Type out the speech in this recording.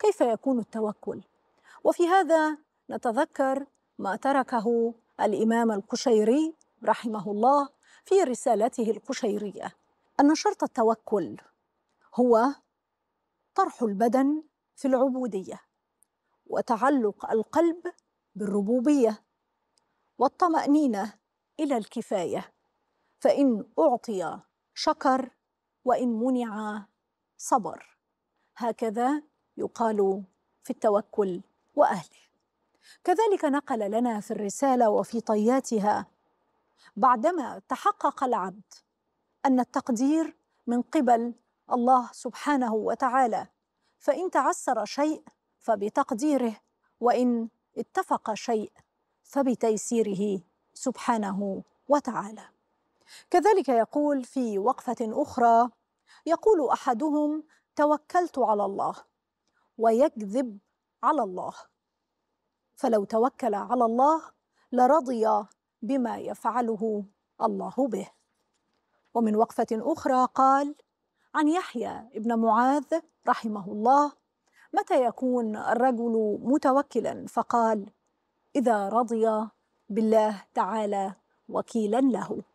كيف يكون التوكل وفي هذا نتذكر ما تركه الامام القشيري رحمه الله في رسالته القشيريه ان شرط التوكل هو طرح البدن في العبوديه وتعلق القلب بالربوبيه والطمانينه الى الكفايه فان اعطي شكر وان منع صبر هكذا يقال في التوكل واهله كذلك نقل لنا في الرساله وفي طياتها بعدما تحقق العبد ان التقدير من قبل الله سبحانه وتعالى فان تعسر شيء فبتقديره وان اتفق شيء فبتيسيره سبحانه وتعالى كذلك يقول في وقفه اخرى يقول احدهم توكلت على الله ويكذب على الله فلو توكل على الله لرضي بما يفعله الله به ومن وقفه اخرى قال عن يحيى بن معاذ رحمه الله متى يكون الرجل متوكلا فقال اذا رضي بالله تعالى وكيلا له